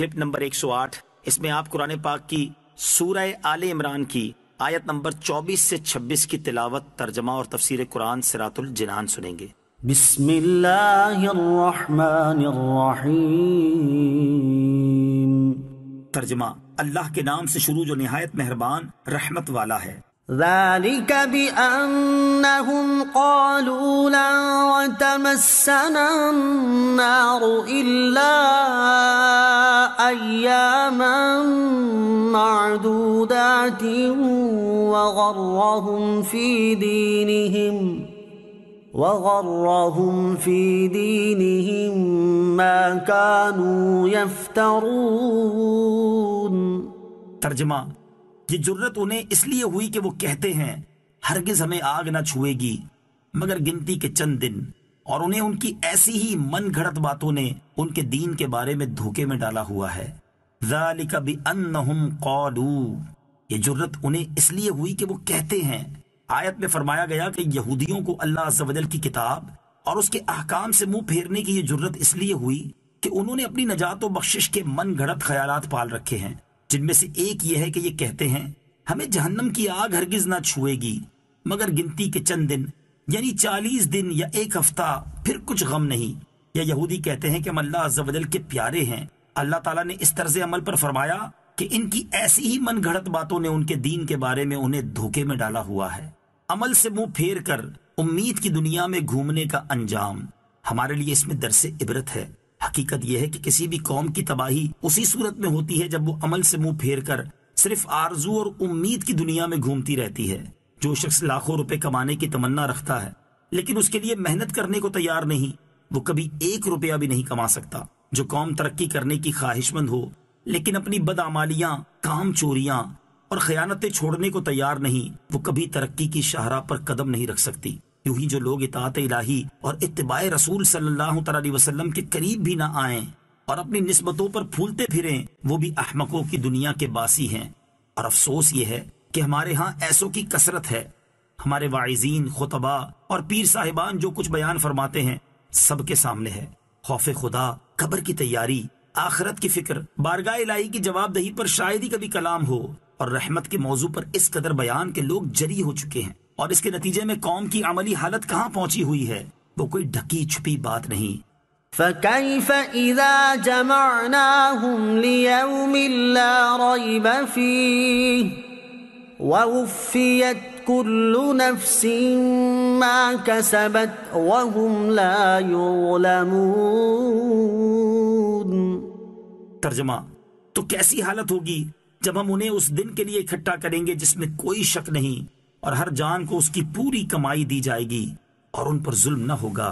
clip number 108 इसमें आप कुरान पाक की सूरह आल इमरान की आयत नंबर 24 से 26 की तिलावत तर्जमा और तफसीर कुरान सिरातुल जिनान सुनेंगे तर्जमा अल्लाह के नाम से शुरू जो निहायत मेहरबान रहमत वाला है ذلك بأنهم قالوا لا تمسنا النار إلا أياما معدودات وغرهم في دينهم وغرهم في دينهم ما كانوا يفترون جرت انہیں اس لیے ہوئی کہ وہ کہتے ہیں ہرگز ہمیں آگ نہ ना گی مگر گنتی کے چند دن और उन्हें उनकी ऐसी ही मन घड़त बातों ने उनके दीन के बारे में धोखे में डाला हुआ है ये उन्हें इसलिए हुई कि वो कहते हैं आयत में फरमाया गया कि यहूदियों को अल्लाह अल्लाहल की किताब और उसके अहकाम से मुंह फेरने की ये जरूरत इसलिए हुई कि उन्होंने अपनी नजात और बख्शिश के मन घड़त ख्याल पाल रखे हैं जिनमें से एक ये है कि ये कहते हैं हमें जहन्नम की आग हरगिज ना छुएगी मगर गिनती के चंद दिन यानी चालीस दिन या एक हफ्ता फिर कुछ गम नहीं या यहूदी कहते हैं कि हम अल्लाह अजल के प्यारे हैं अल्लाह तला ने इस तर्ज अमल पर फरमाया कि इनकी ऐसी ही मन घड़त बातों ने उनके दीन के बारे में उन्हें धोखे में डाला हुआ है अमल से मुंह फेर कर उम्मीद की दुनिया में घूमने का अंजाम हमारे लिए इसमें दरसे इबरत है हकीकत यह है कि किसी भी कौम की तबाही उसी सूरत में होती है जब वो अमल से मुंह फेर कर सिर्फ आरजू और उम्मीद की दुनिया में घूमती रहती है जो शख्स लाखों रुपए कमाने की तमन्ना रखता है लेकिन उसके लिए मेहनत करने को तैयार नहीं वो कभी एक रुपया भी नहीं कमा सकता जो कौम तरक्की करने की ख्वाहिशमंद हो लेकिन अपनी बदामालियां काम चोरियां और खयानतें छोड़ने को तैयार नहीं वो कभी तरक्की की शाहरा पर कदम नहीं रख सकती यूं ही जो लोग इतात इलाही और इतबाए रसूल सल्लल्लाहु अलैहि वसल्लम के करीब भी ना आए और अपनी नस्बतों पर फूलते फिरें वो भी अहमकों की दुनिया के बासी हैं और अफसोस ये है कि हमारे यहाँ ऐसों की कसरत है हमारे वाइजीन खुतबा और पीर साहिबान जो कुछ बयान फरमाते हैं सबके सामने है खौफ खुदा कबर की तैयारी आखरत की फिक्र बारगा इलाही की जवाबदही पर शायद ही कभी कलाम हो और रहमत के मौजू पर इस कदर बयान के लोग जरी हो चुके हैं और इसके नतीजे में कौम की अमली हालत कहाँ पहुंची हुई है वो कोई ढकी छुपी बात नहीं فكيف إذا جمعناهم ليوم لا ريب فيه ووفيت كل نفس ما كسبت وهم لا يظلمون तर्जमा तो कैसी हालत होगी जब हम उन्हें उस दिन के लिए इकट्ठा करेंगे जिसमें कोई शक नहीं और हर जान को उसकी पूरी कमाई दी जाएगी और उन पर जुल्म न होगा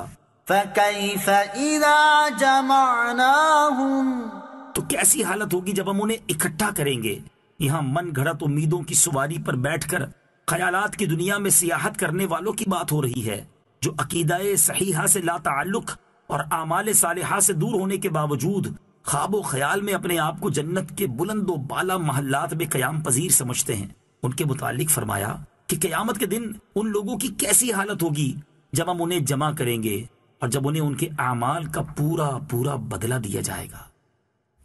فكيف إذا جمعناهم तो कैसी हालत होगी जब हम उन्हें इकट्ठा करेंगे यहाँ मन घड़त उम्मीदों की सवारी पर बैठकर ख्यालात की दुनिया में सियाहत करने वालों की बात हो रही है जो अकीदा सहीहा से लाताल्लुक और आमाल हा से दूर होने के बावजूद खाबो ख्याल में अपने आप को जन्नत के बुलंदो बाला महल्लात में क्याम पजीर समझते हैं उनके मुतालिक फरमाया कि क्यामत के दिन उन लोगों की कैसी हालत होगी जब हम उन्हें जमा करेंगे और जब उन्हें उनके अमाल का पूरा पूरा बदला दिया जाएगा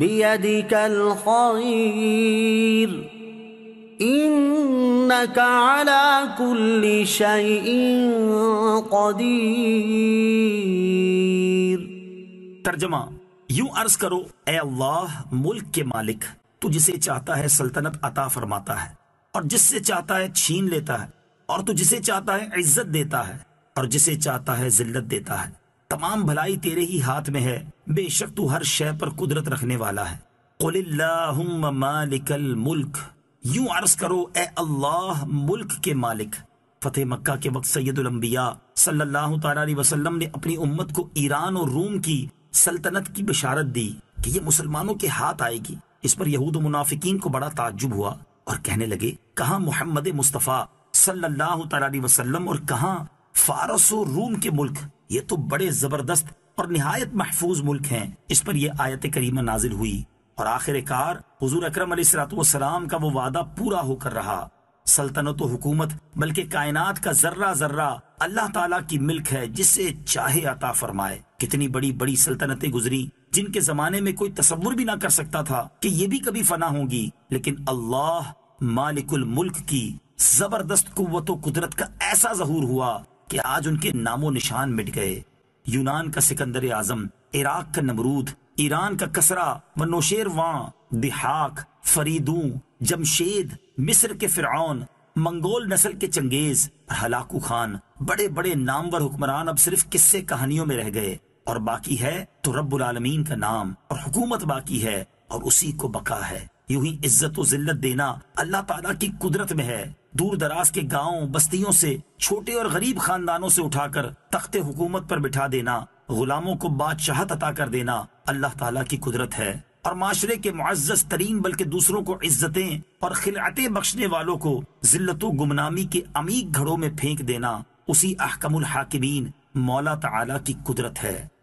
بيدك الخير إنك على كل شيء قدير तर्जमा यूं अर्ज करो ए अल्लाह मुल्क के मालिक तू जिसे चाहता है सल्तनत अता फरमाता है और जिससे चाहता है छीन लेता है और तू जिसे चाहता है इज्जत देता है और जिसे चाहता है जिल्लत देता है तमाम भलाई तेरे ही हाथ में है बेशक तू हर शय पर कुदरत रखने वाला है मालिकल मुल्क यूं अर्ज करो ए अल्लाह मुल्क के मालिक फतेह मक्का के वक्त सैदुलंबिया सल्लल्लाहु अलैहि वसल्लम ने अपनी उम्मत को ईरान और रूम की सल्तनत की बशारत दी कि ये मुसलमानों के हाथ आएगी इस पर यहूद मुनाफिकीन को बड़ा ताज्जुब हुआ और कहने लगे कहा मोहम्मद मुस्तफ़ा सल्लल्लाहु वसल्लम और कहा फारस और रूम के मुल्क ये तो बड़े जबरदस्त और नहायत महफूज मुल्क हैं इस पर यह आयत करीमा नाजिल हुई और आखिरकार हजूर अक्रम सलाम का वो वादा पूरा होकर रहा सल्तनत तो हुकूमत बल्कि कायनात का जर्रा जर्रा अल्लाह ताला की मिल्क है जिससे चाहे अता फरमाए कितनी बड़ी बड़ी सल्तनतें गुजरी जिनके जमाने में कोई तस्वुर भी ना कर सकता था कि ये भी कभी फना होंगी लेकिन अल्लाह मालिकुल मुल्क की जबरदस्त कुत कुदरत का ऐसा जहूर हुआ कि आज उनके नामो निशान मिट गए यूनान का सिकंदर आजम इराक का नमरूद ईरान का कसरा व नोशेर दिहाक फरीदू जमशेद मिस्र के फिर मंगोल नस्ल के चंगेज और हलाकू खान बड़े बड़े नामवर हुक्मरान अब सिर्फ किस्से कहानियों में रह गए और बाकी है तो रबालमीन का नाम और हुकूमत बाकी है और उसी को बका है यूं ही इज्जत और जिल्लत देना अल्लाह ताला की कुदरत में है दूर दराज के गाँव बस्तियों से छोटे और गरीब खानदानों से उठाकर तख्ते हुकूमत पर बिठा देना गुलामों को बादशाह अता कर देना अल्लाह ताला की कुदरत है और माशरे के मुआज़ तरीन बल्कि दूसरों को इज्जतें और खिलातें बख्शने वालों को जिल्लत गुमनामी के अमीक घड़ों में फेंक देना उसी अहकमुल हाकिमीन मौला तला की कुदरत है